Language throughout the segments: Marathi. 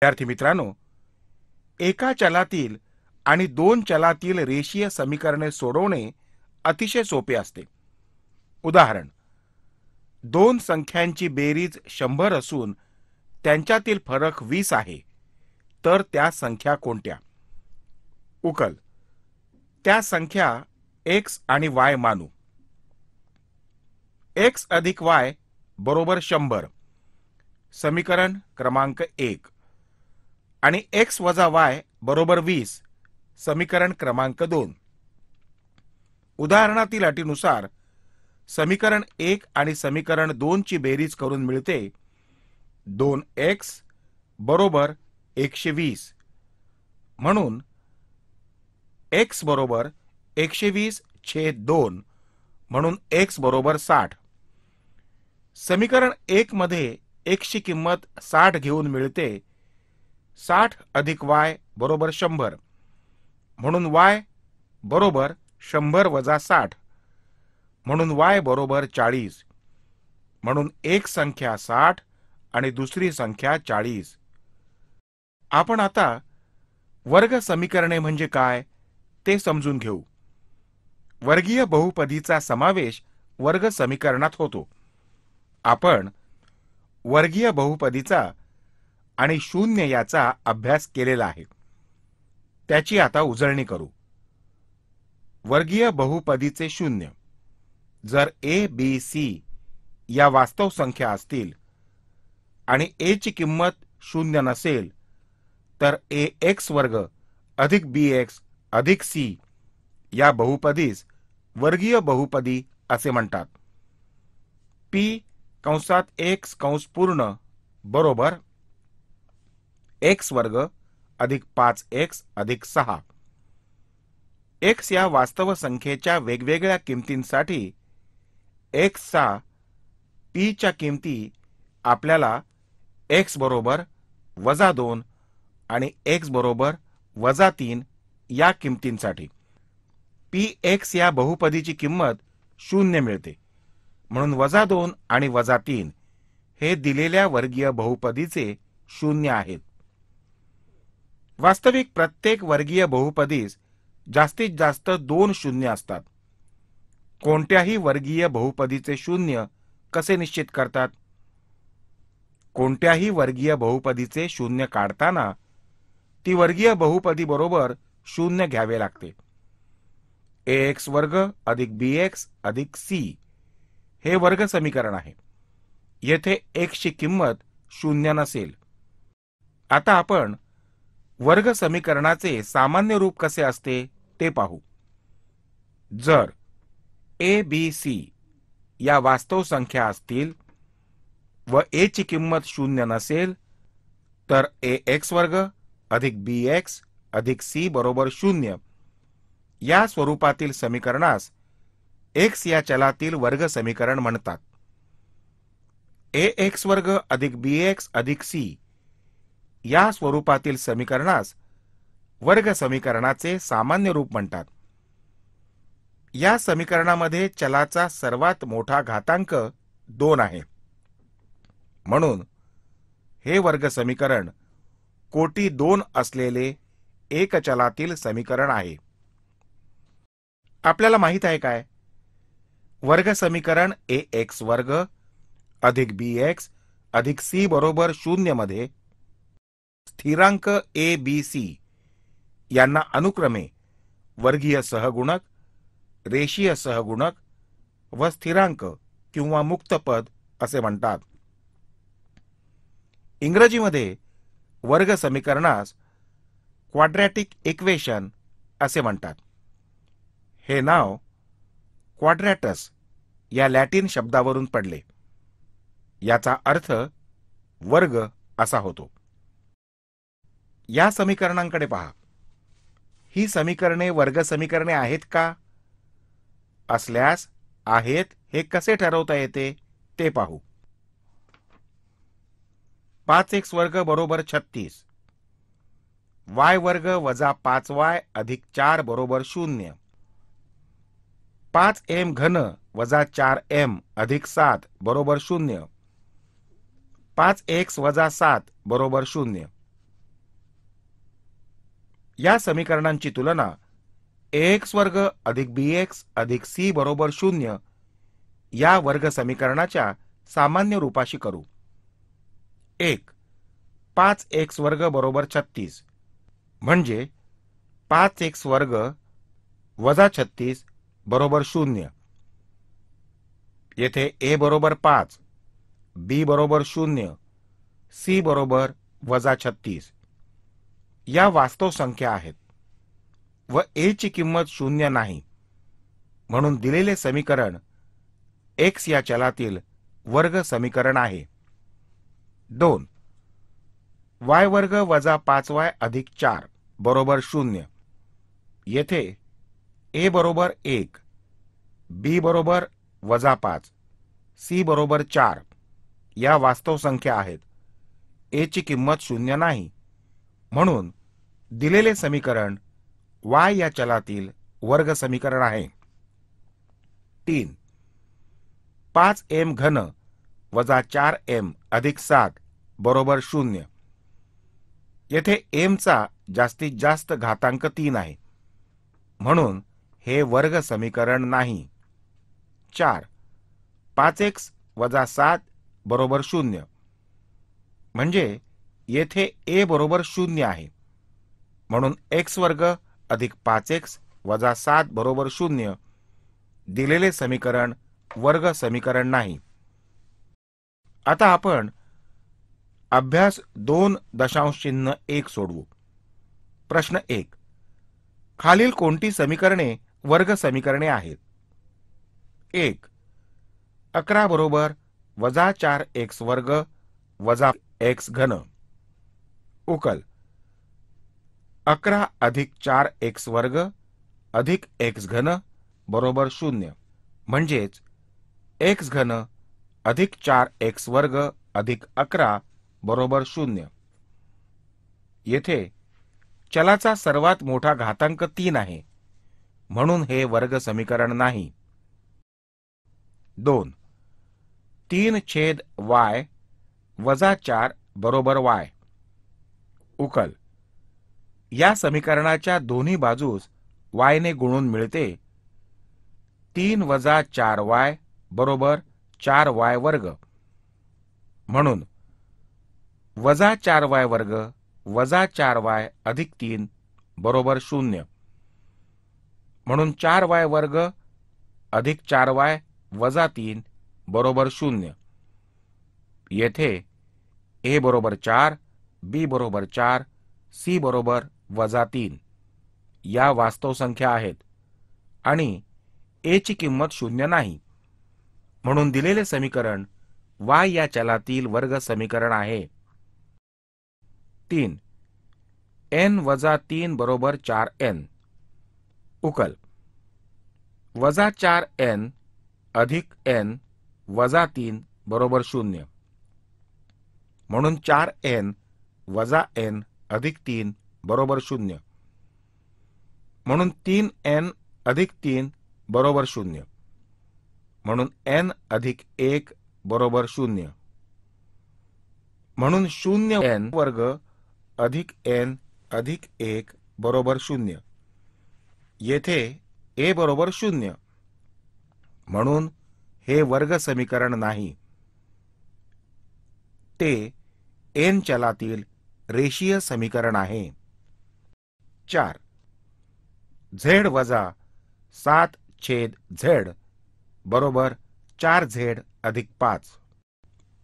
विद्यार्थी मित्रांनो एका चलातील आणि दोन चलातील रेषीय समीकरणे सोडवणे अतिशय सोपे असते उदाहरण दोन संख्यांची बेरीज शंभर असून त्यांच्यातील फरक वीस आहे तर त्या संख्या कोणत्या उकल त्या संख्या एक्स आणि वाय मानू एक्स अधिक वाय बरोबर शंभर समीकरण क्रमांक एक आणि एक्स वजा वाय बरोबर वीस समीकरण क्रमांक दोन उदाहरणातील अटीनुसार समीकरण एक आणि समीकरण दोनची बेरीज करून मिळते दोन एक्स बरोबर एकशे वीस म्हणून एक्स बरोबर एकशे वीस छे दोन म्हणून एक्स बरोबर साठ समीकरण एक मध्ये एक्सची किंमत साठ घेऊन मिळते साठ अधिक वाय बरोबर शंभर म्हणून वाय बरोबर शंभर वजा साठ म्हणून वाय बरोबर चाळीस म्हणून एक संख्या साठ आणि दुसरी संख्या चाळीस आपण आता वर्ग समीकरणे म्हणजे काय ते समजून घेऊ वर्गीय बहुपदीचा समावेश वर्ग समीकरणात होतो आपण वर्गीय बहुपदीचा आणि शून्य याचा अभ्यास केलेला आहे त्याची आता उजळणी करू वर्गीय बहुपदीचे शून्य जर ए बी सी या वास्तव संख्या असतील आणि ए ची किंमत शून्य नसेल तर ए एक्स वर्ग अधिक बी एक्स अधिक सी या बहुपदीस वर्गीय बहुपदी असे म्हणतात पी कंसात एक्स कंस पूर्ण बरोबर एक्स वर्ग अधिक पाच एक्स अधिक सहा एक्स या वास्तव संख्येच्या वेगवेगळ्या किमतींसाठी एक्सचा पीच्या किमती आपल्याला एक्स बरोबर वजा दोन आणि एक्स बरोबर वजा तीन या किमतींसाठी पी एक्स या बहुपदीची किंमत शून्य मिळते म्हणून वजा दोन आणि वजा तीन हे दिलेल्या वर्गीय बहुपदीचे शून्य आहेत वास्तविक प्रत्येक वर्गीय बहुपदीस जास्तीत जास्त दोन शून्य असतात कोणत्याही वर्गीय बहुपदीचे शून्य कसे निश्चित करतात कोणत्याही वर्गीय बहुपदीचे शून्य काढताना ती वर्गीय बहुपदी बरोबर शून्य घ्यावे लागते ए एक्स वर्ग अधिक बी एक्स अधिक सी हे वर्ग समीकरण आहे येथे एक्सची किंमत शून्य नसेल आता आपण वर्ग समीकरणाचे सामान्य रूप कसे असते ते पाहू जर ए बी सी या वास्तव संख्या असतील व ए ची किंमत शून्य नसेल तर ए एक्स वर्ग अधिक बी एक्स अधिक सी बरोबर शून्य या स्वरूपातील समीकरणास एक्स या चलातील वर्ग समीकरण म्हणतात ए एक्स वर्ग अधिक बी एक्स अधिक सी या स्वरूपातील समीकरणास वर्ग समीकरणाचे सामान्य रूप म्हणतात या समीकरणामध्ये चलाचा सर्वात मोठा घातांक दोन आहे म्हणून हे वर्ग समीकरण कोटी दोन असलेले एक चलातील समीकरण आहे आपल्याला माहीत आहे काय वर्ग समीकरण ए एक्स वर्ग अधिक बी एक्स अधिक सी बरोबर मध्ये स्थिरांक ए बी सी यांना अनुक्रमे वर्गीय सहगुणक रेषीय सहगुणक व स्थिरांक किंवा मुक्तपद असे म्हणतात इंग्रजीमध्ये वर्ग समीकरणास क्वाड्रॅटिक इक्वेशन असे म्हणतात हे नाव क्वाड्रॅटस या लॅटिन शब्दावरून पडले याचा अर्थ वर्ग असा होतो या समीकरणांकडे पहा ही समीकरणे वर्ग समीकरणे आहेत का असल्यास आहेत हे कसे ठरवता येते ते पाहू पाच एक्स वर्ग बरोबर छत्तीस वाय वर्ग वजा पाच वाय अधिक चार बरोबर शून्य पाच एम घन वजा चार एम अधिक सात बरोबर शून्य पाच एक्स वजा सात बरोबर शून्य या समीकरणांची तुलना एक्स वर्ग अधिक बी एक्स अधिक सी बरोबर शून्य या वर्ग समीकरणाच्या सामान्य रूपाशी करू एक पाच एक्स वर्ग बरोबर छत्तीस म्हणजे पाच एक्स वर्ग वजा छत्तीस बरोबर शून्य येथे ए बरोबर पाच बी बरोबर शून्य सी बरोबर वजा छत्तीस या वास्तव संख्या आहेत व ए ची किंमत शून्य नाही म्हणून दिलेले समीकरण एक्स या चलातील वर्ग समीकरण आहे दोन वाय वर्ग वजा पाच वाय अधिक चार बरोबर शून्य येथे ए बरोबर एक बी बरोबर वजा पाच सी बरोबर चार या वास्तव संख्या आहेत एची किंमत शून्य नाही म्हणून दिलेले समीकरण वाय या चलातील वर्ग समीकरण आहे तीन पाच एम घन वजा चार एम अधिक सात बरोबर शून्य येथे एमचा जास्तीत जास्त घातांक तीन आहे म्हणून हे वर्ग समीकरण नाही चार पाच एक्स वजा सात बरोबर शून्य म्हणजे येथे ए बरोबर शून्य आहे म्हणून एक्स वर्ग अधिक पाच एक्स वजा सात बरोबर शून्य दिलेले समीकरण वर्ग समीकरण नाही आता आपण अभ्यास दोन दशांश चिन्ह एक सोडवू प्रश्न एक खालील कोणती समीकरणे वर्ग समीकरणे आहेत एक अकरा बरोबर वजा चार एक्स वर्ग वजा एक्स घन उकल अकरा अधिक चार एक्स वर्ग अधिक एक्स घन बरोबर शून्य म्हणजेच एक्स घन अधिक चार एक्स वर्ग अधिक अकरा बरोबर शून्य येथे चलाचा सर्वात मोठा घातांक तीन आहे म्हणून हे वर्ग समीकरण नाही दोन तीन छेद वाय वजा चार बरोबर वाय उकल या समीकरणाच्या दोन्ही बाजूस वायने गुणून मिळते तीन वजा चार वाय बरोबर चार वाय वर्ग म्हणून वजा चार वाय वर्ग वजा चार वाय अधिक तीन बरोबर शून्य म्हणून चार वाय वर्ग अधिक चार वाय वजा तीन बरोबर शून्य येथे ए बरोबर चार बी बरोबर चार सी बरोबर वजा तीन या वास्तव संख्या आहेत आणि ए ची किंमत शून्य नाही म्हणून दिलेले समीकरण वाय या चलातील वर्ग समीकरण आहे तीन एन वजा तीन बरोबर चार एन उकल वजा चार एन अधिक एन वजा तीन बरोबर शून्य म्हणून चार एन वजा एन अधिक तीन बरोबर शून्य म्हणून तीन एन अधिक तीन बरोबर शून्य म्हणून एन अधिक एक बरोबर शून्य म्हणून शून्य एन वर्ग अधिक एन अधिक एक बरोबर शून्य येथे ए बरोबर शून्य म्हणून हे वर्ग समीकरण नाही ते एन चलातील रेषीय समीकरण आहे चार झेड वजा सात छेद झेड बरोबर चार झेड अधिक पाच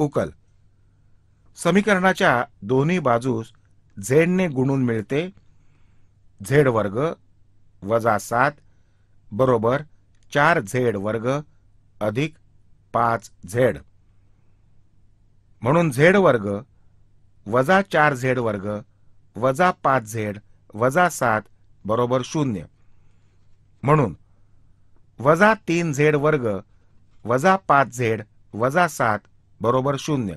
उकल समीकरणाच्या दोन्ही बाजूस झेडने गुणून मिळते झेड वर्ग वजा सात बरोबर चार झेड वर्ग अधिक पाच झेड म्हणून झेड वर्ग वजा चार झेड वर्ग वजा पाच झेड वजा सात बरोबर शून्य म्हणून वजा तीन झेड वर्ग वजा पाच झेड वजा सात बरोबर शून्य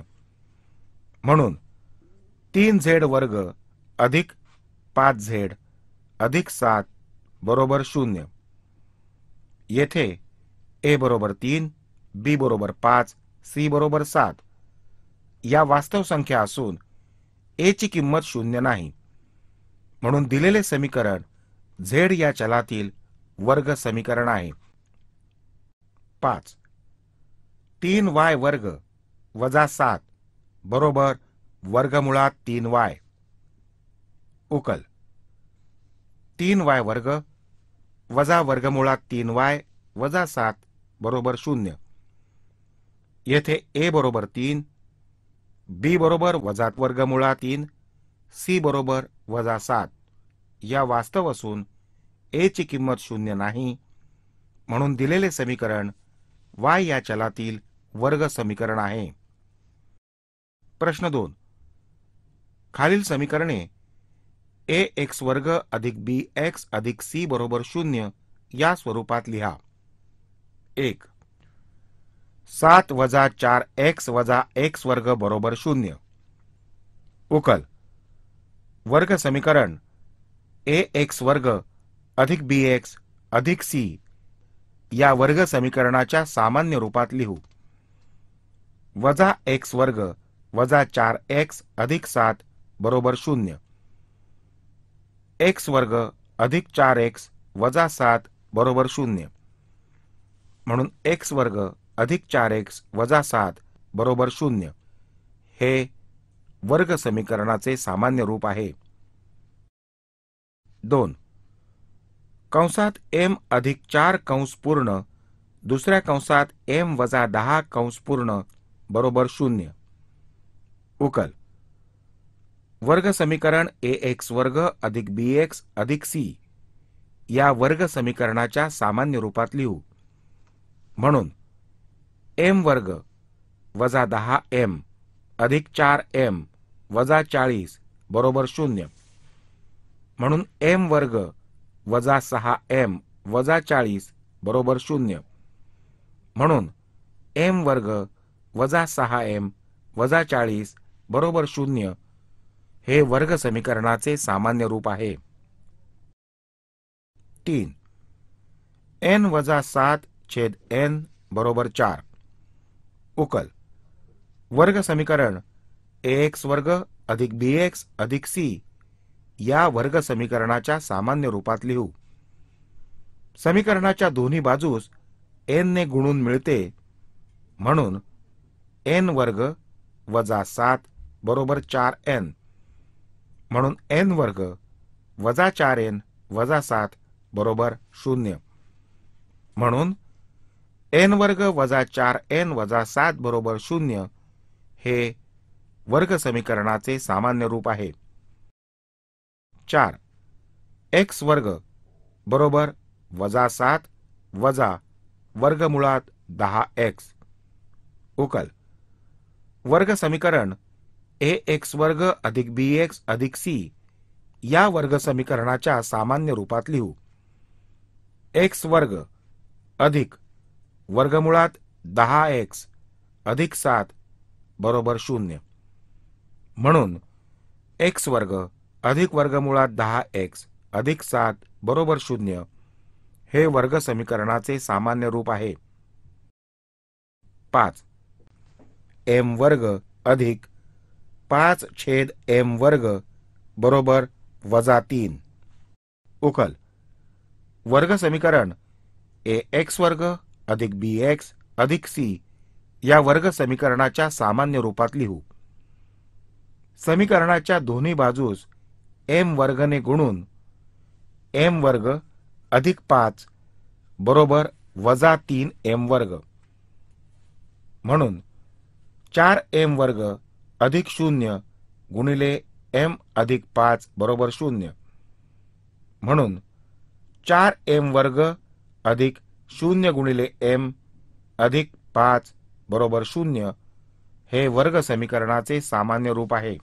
म्हणून तीन झेड वर्ग अधिक पाच झेड अधिक सात बरोबर शून्य येथे ए बरोबर तीन बी बरोबर पाच सी बरोबर सात या वास्तव संख्या असून ची किंमत शून्य नाही म्हणून दिलेले समीकरण झेड या चलातील वर्ग समीकरण आहे पाच तीन वाय वर्ग वजा सात बरोबर वर्गमुळात तीन वाय उकल तीन वाय वर्ग वजा वर्गमुळात तीन वाय वजा सात बरोबर शून्य येथे ए बरोबर तीन बी बरोबर वजात वर्गमुळात तीन सी बरोबर वजा सात या वास्तव असून ए ची किंमत शून्य नाही म्हणून दिलेले समीकरण वाय या चलातील वर्ग समीकरण आहे प्रश्न दोन खालील समीकरणे ए एक्स वर्ग अधिक बी एक्स अधिक सी बरोबर शून्य या स्वरूपात लिहा एक सात वजा चार एक्स वजा एक्स वर्ग बरोबर शून्य उकल वर्ग समीकरण ए एक्स वर्ग अधिक बी एक्स अधिक सी या वर्ग समीकरणाच्या सामान्य रूपात लिहू वजा एक्स वर्ग वजा चार एक्स अधिक सात बरोबर शून्य एक्स वर्ग अधिक चार एक्स वजा सात बरोबर शून्य म्हणून एक्स वर्ग अधिक चार एक्स वजा सात बरोबर शून्य हे वर्ग समीकरणाचे सामान्य रूप आहे दोन कंसात एम अधिक चार कंस पूर्ण दुसऱ्या कंसात एम वजा दहा कंस पूर्ण बरोबर शून्य उकल वर्ग समीकरण ए एक्स वर्ग अधिक बी एक्स अधिक सी या वर्ग समीकरणाच्या सामान्य रूपात लिहू म्हणून एम वर्ग वजा दहा एम अधिक चार एम वजा चाळीस बरोबर शून्य म्हणून एम वर्ग वजा सहा एम वजा चाळीस बरोबर शून्य म्हणून एम वर्ग वजा सहा एम वजा चाळीस बरोबर शून्य हे वर्ग समीकरणाचे सामान्य रूप आहे तीन एन वजा सात छेद एन बरोबर चार उकल वर्ग समीकरण ए एक्स वर्ग अधिक बी एक्स अधिक सी या वर्ग समीकरणाच्या सामान्य रूपात लिहू समीकरणाच्या दोन्ही बाजूस एनने गुणून मिळते म्हणून एन वर्ग वजा सात बरोबर चार एन म्हणून एन वर्ग वजा चार एन वजा सात बरोबर शून्य म्हणून एन वर्ग वजा चार एन वजा सात बरोबर शून्य हे वर्ग समीकरणाचे सामान्य रूप आहे चार एक्स वर्ग बरोबर वजा सात वजा वर्गमुळात दहा एक्स उकल वर्ग समीकरण ए एक्स वर्ग अधिक बी एक्स अधिक सी या वर्ग समीकरणाच्या सामान्य रूपात लिहू एक्स वर्ग अधिक वर्गमुळात दहा एक्स अधिक सात बरोबर शून्य म्हणून एक्स वर्ग अधिक वर्गमुळात दहा एक्स अधिक सात बरोबर शून्य हे वर्ग समीकरणाचे सामान्य रूप आहे पाच एम वर्ग अधिक पाच छेद एम वर्ग बरोबर वजा तीन उकल वर्ग समीकरण ए एक्स वर्ग अधिक बी एक्स अधिक सी या वर्ग समीकरणाच्या सामान्य रूपात लिहू समीकरणाच्या दोन्ही बाजूस एम वर्गने गुणून एम वर्ग अधिक पाच बरोबर वजा तीन एम वर्ग म्हणून चार एम वर्ग अधिक शून्य गुणिले एम अधिक पाच बरोबर शून्य म्हणून चार एम वर्ग अधिक शून्य गुणिले एम अधिक पाच बरोबर शून्य हे वर्ग समीकरणाचे सामान्य रूप आहे